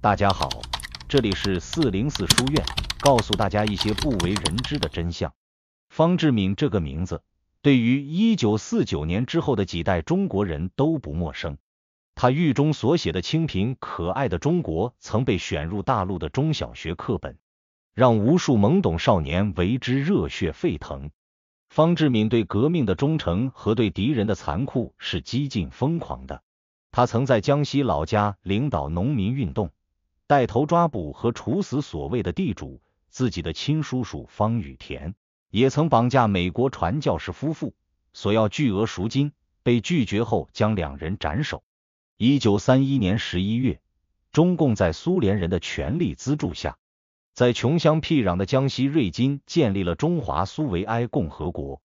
大家好，这里是四零四书院，告诉大家一些不为人知的真相。方志敏这个名字，对于一九四九年之后的几代中国人都不陌生。他狱中所写的《清贫》《可爱的中国》曾被选入大陆的中小学课本，让无数懵懂少年为之热血沸腾。方志敏对革命的忠诚和对敌人的残酷是激进疯狂的。他曾在江西老家领导农民运动。带头抓捕和处死所谓的地主，自己的亲叔叔方雨田也曾绑架美国传教士夫妇，索要巨额赎金，被拒绝后将两人斩首。一九三一年十一月，中共在苏联人的全力资助下，在穷乡僻壤的江西瑞金建立了中华苏维埃共和国。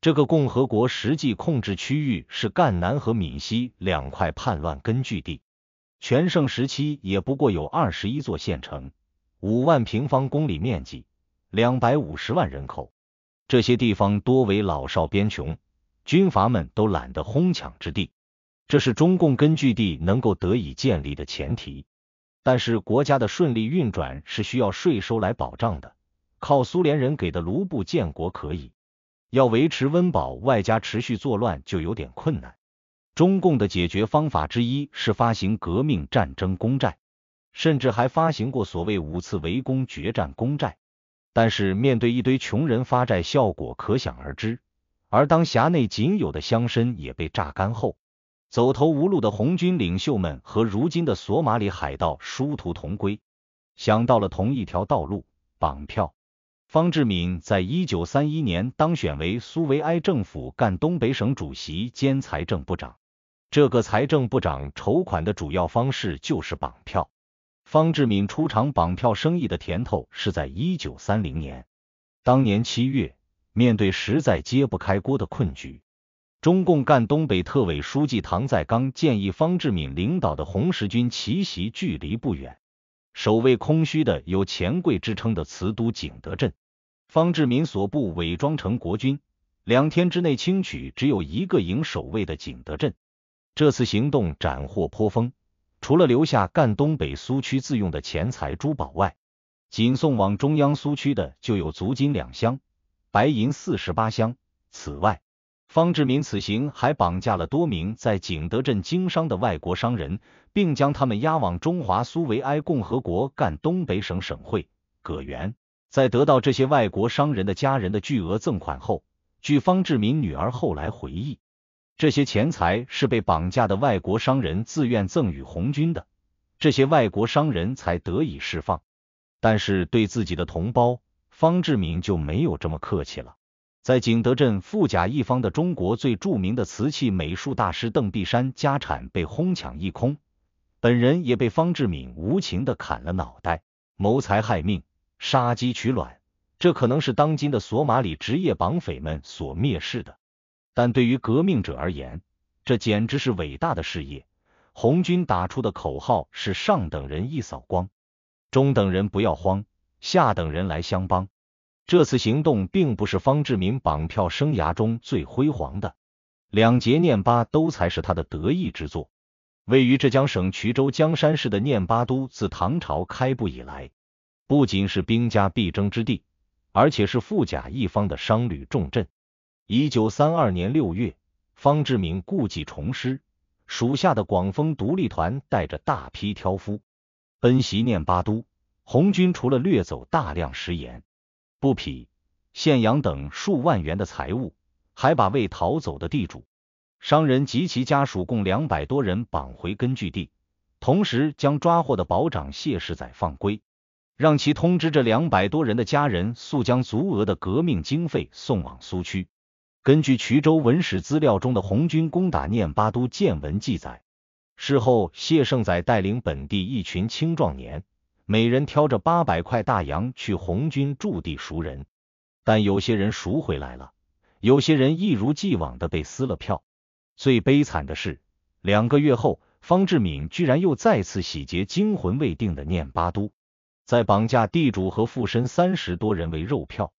这个共和国实际控制区域是赣南和闽西两块叛乱根据地。全盛时期也不过有二十一座县城，五万平方公里面积，两百五十万人口。这些地方多为老少边穷，军阀们都懒得哄抢之地。这是中共根据地能够得以建立的前提。但是国家的顺利运转是需要税收来保障的，靠苏联人给的卢布建国可以，要维持温饱外加持续作乱就有点困难。中共的解决方法之一是发行革命战争公债，甚至还发行过所谓五次围攻决战公债。但是面对一堆穷人发债，效果可想而知。而当辖内仅有的乡绅也被榨干后，走投无路的红军领袖们和如今的索马里海盗殊途同归，想到了同一条道路：绑票。方志敏在一九三一年当选为苏维埃政府赣东北省主席兼财政部长。这个财政部长筹款的主要方式就是绑票。方志敏出场绑票生意的甜头是在一九三零年，当年七月，面对实在揭不开锅的困局，中共赣东北特委书记唐在刚建议方志敏领导的红十军奇袭距离不远、守卫空虚的有钱柜之称的瓷都景德镇。方志敏所部伪装成国军，两天之内清取只有一个营守卫的景德镇。这次行动斩获颇丰，除了留下赣东北苏区自用的钱财珠宝外，仅送往中央苏区的就有足金两箱、白银四十八箱。此外，方志敏此行还绑架了多名在景德镇经商的外国商人，并将他们押往中华苏维埃共和国赣东北省省会葛源。在得到这些外国商人的家人的巨额赠款后，据方志敏女儿后来回忆。这些钱财是被绑架的外国商人自愿赠与红军的，这些外国商人才得以释放。但是对自己的同胞，方志敏就没有这么客气了。在景德镇富甲一方的中国最著名的瓷器美术大师邓碧山家产被哄抢一空，本人也被方志敏无情的砍了脑袋，谋财害命，杀鸡取卵，这可能是当今的索马里职业绑匪们所蔑视的。但对于革命者而言，这简直是伟大的事业。红军打出的口号是“上等人一扫光，中等人不要慌，下等人来相帮”。这次行动并不是方志敏绑票生涯中最辉煌的，两节念八都才是他的得意之作。位于浙江省衢州江山市的念八都，自唐朝开埠以来，不仅是兵家必争之地，而且是富甲一方的商旅重镇。一九三二年六月，方志敏故技重施，属下的广丰独立团带着大批挑夫，奔袭念巴都。红军除了掠走大量食盐、布匹、现洋等数万元的财物，还把未逃走的地主、商人及其家属共两百多人绑回根据地，同时将抓获的保长谢世仔放归，让其通知这两百多人的家人，速将足额的革命经费送往苏区。根据衢州文史资料中的红军攻打念巴都见闻记载，事后谢胜仔带领本地一群青壮年，每人挑着八百块大洋去红军驻地赎人，但有些人赎回来了，有些人一如既往的被撕了票。最悲惨的是，两个月后，方志敏居然又再次洗劫惊魂未定的念巴都，在绑架地主和附身三十多人为肉票。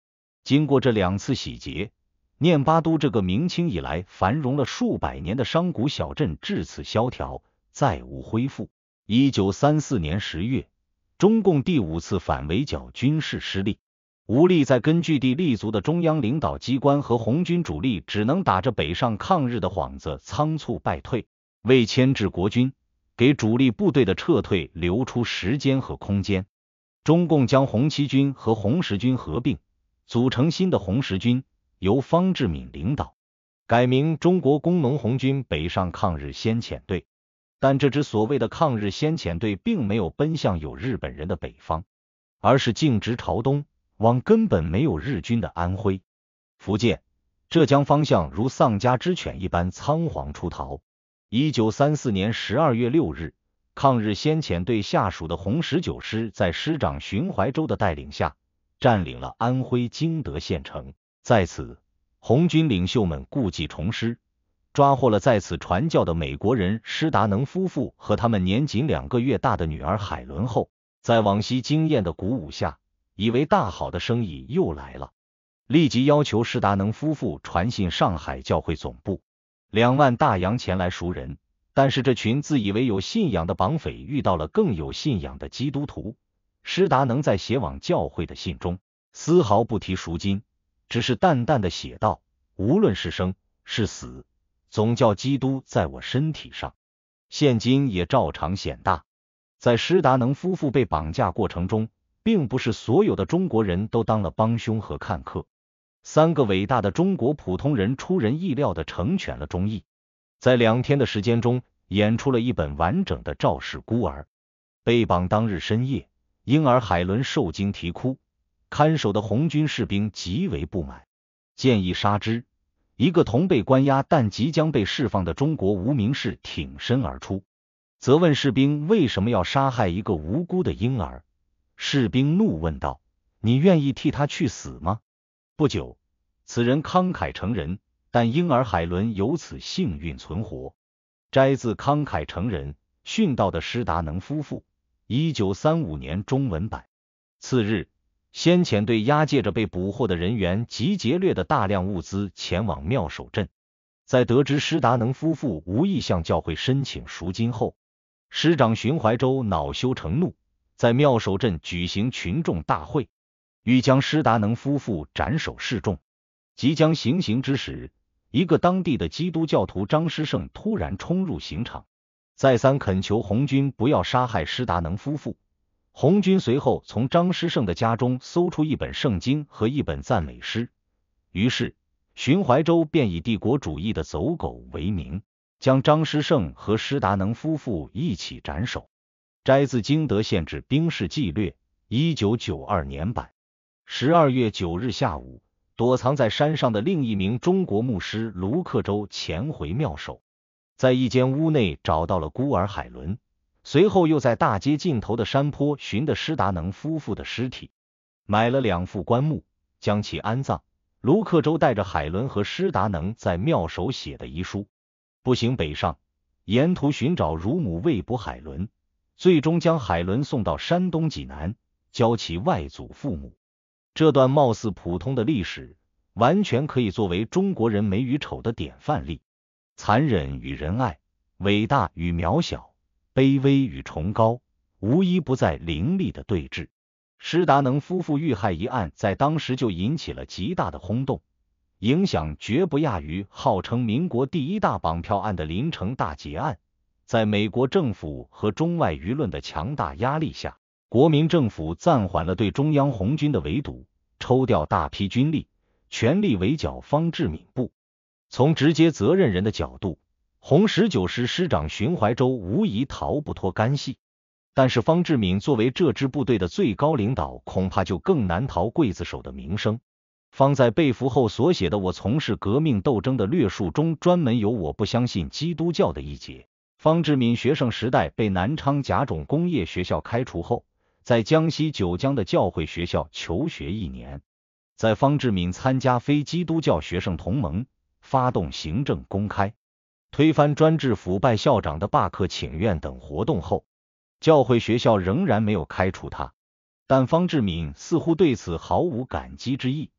经过这两次洗劫。念巴都这个明清以来繁荣了数百年的商贾小镇，至此萧条，再无恢复。一九三四年十月，中共第五次反围剿军事失利，无力在根据地立足的中央领导机关和红军主力，只能打着北上抗日的幌子，仓促败退，为牵制国军，给主力部队的撤退留出时间和空间。中共将红七军和红十军合并，组成新的红十军。由方志敏领导，改名中国工农红军北上抗日先遣队。但这支所谓的抗日先遣队，并没有奔向有日本人的北方，而是径直朝东，往根本没有日军的安徽、福建、浙江方向，如丧家之犬一般仓皇出逃。一九三四年十二月六日，抗日先遣队下属的红十九师，在师长寻淮洲的带领下，占领了安徽旌德县城。在此，红军领袖们故技重施，抓获了在此传教的美国人施达能夫妇和他们年仅两个月大的女儿海伦后，在往昔经验的鼓舞下，以为大好的生意又来了，立即要求施达能夫妇传信上海教会总部，两万大洋前来赎人。但是，这群自以为有信仰的绑匪遇到了更有信仰的基督徒，施达能在写往教会的信中丝毫不提赎金。只是淡淡的写道：“无论是生是死，总叫基督在我身体上。现今也照常显大。”在施达能夫妇被绑架过程中，并不是所有的中国人都当了帮凶和看客。三个伟大的中国普通人出人意料的成全了忠义，在两天的时间中演出了一本完整的《赵氏孤儿》。被绑当日深夜，婴儿海伦受惊啼哭。看守的红军士兵极为不满，建议杀之。一个同被关押但即将被释放的中国无名氏挺身而出，责问士兵为什么要杀害一个无辜的婴儿。士兵怒问道：“你愿意替他去死吗？”不久，此人慷慨成人，但婴儿海伦由此幸运存活。摘自《慷慨成人》。殉道的施达能夫妇，一九三五年中文版。次日。先遣队押解着被捕获的人员及劫掠的大量物资前往妙手镇，在得知施达能夫妇无意向教会申请赎金后，师长寻怀州恼羞成怒，在妙手镇举行群众大会，欲将施达能夫妇斩首示众。即将行刑之时，一个当地的基督教徒张师胜突然冲入刑场，再三恳求红军不要杀害施达能夫妇。红军随后从张师胜的家中搜出一本圣经和一本赞美诗，于是寻怀州便以帝国主义的走狗为名，将张师胜和施达能夫妇一起斩首。摘自《经德县志·兵事纪略》，一九九二年版。十二月九日下午，躲藏在山上的另一名中国牧师卢克州潜回妙手，在一间屋内找到了孤儿海伦。随后又在大街尽头的山坡寻得施达能夫妇的尸体，买了两副棺木，将其安葬。卢克州带着海伦和施达能在庙首写的遗书，步行北上，沿途寻找乳母喂哺海伦，最终将海伦送到山东济南，教其外祖父母。这段貌似普通的历史，完全可以作为中国人美与丑的典范例，残忍与仁爱，伟大与渺小。卑微与崇高，无一不在凌厉的对峙。施达能夫妇遇害一案，在当时就引起了极大的轰动，影响绝不亚于号称民国第一大绑票案的临城大劫案。在美国政府和中外舆论的强大压力下，国民政府暂缓了对中央红军的围堵，抽调大批军力，全力围剿方志敏部。从直接责任人的角度。红十九师师长寻淮州无疑逃不脱干系，但是方志敏作为这支部队的最高领导，恐怕就更难逃刽子手的名声。方在被俘后所写的《我从事革命斗争的略述》中，专门有“我不相信基督教”的一节。方志敏学生时代被南昌甲种工业学校开除后，在江西九江的教会学校求学一年，在方志敏参加非基督教学生同盟，发动行政公开。推翻专制腐败校长的罢课请愿等活动后，教会学校仍然没有开除他，但方志敏似乎对此毫无感激之意。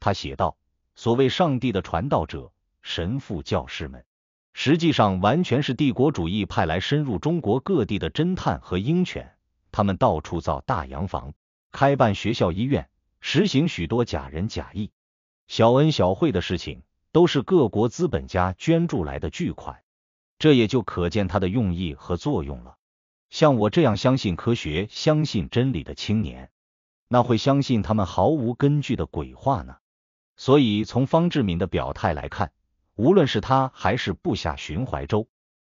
他写道：“所谓上帝的传道者、神父教师们，实际上完全是帝国主义派来深入中国各地的侦探和鹰犬。他们到处造大洋房，开办学校医院，实行许多假仁假义、小恩小惠的事情。”都是各国资本家捐助来的巨款，这也就可见他的用意和作用了。像我这样相信科学、相信真理的青年，那会相信他们毫无根据的鬼话呢？所以从方志敏的表态来看，无论是他还是部下寻怀洲，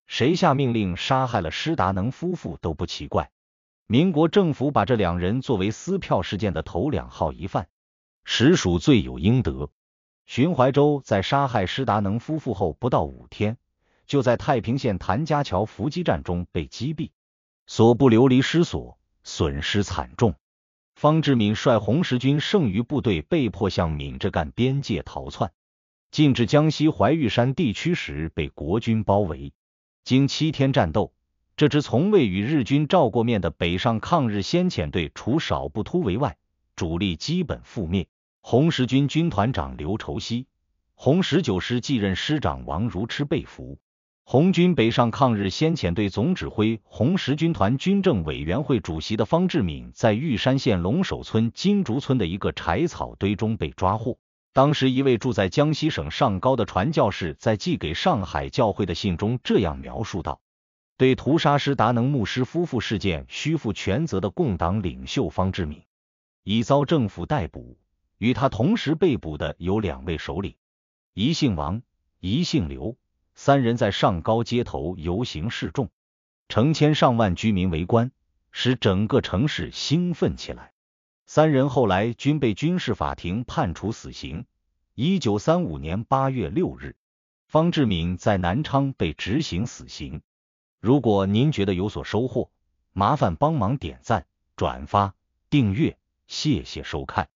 谁下命令杀害了施达能夫妇都不奇怪。民国政府把这两人作为撕票事件的头两号疑犯，实属罪有应得。寻淮州在杀害施达能夫妇后不到五天，就在太平县谭家桥伏击战中被击毙，所部流离失所，损失惨重。方志敏率红十军剩余部队被迫向闽浙赣边界逃窜，进至江西怀玉山地区时被国军包围，经七天战斗，这支从未与日军照过面的北上抗日先遣队，除少部突围外，主力基本覆灭。红十军军团长刘畴西，红十九师继任师长王如痴被俘。红军北上抗日先遣队总指挥、红十军团军政委员会主席的方志敏，在玉山县龙首村金竹村的一个柴草堆中被抓获。当时，一位住在江西省上高的传教士在寄给上海教会的信中这样描述道：“对屠杀施达能牧师夫妇事件需负全责的共党领袖方志敏，已遭政府逮捕。”与他同时被捕的有两位首领，一姓王，一姓刘。三人在上高街头游行示众，成千上万居民围观，使整个城市兴奋起来。三人后来均被军事法庭判处死刑。一九三五年八月六日，方志敏在南昌被执行死刑。如果您觉得有所收获，麻烦帮忙点赞、转发、订阅，谢谢收看。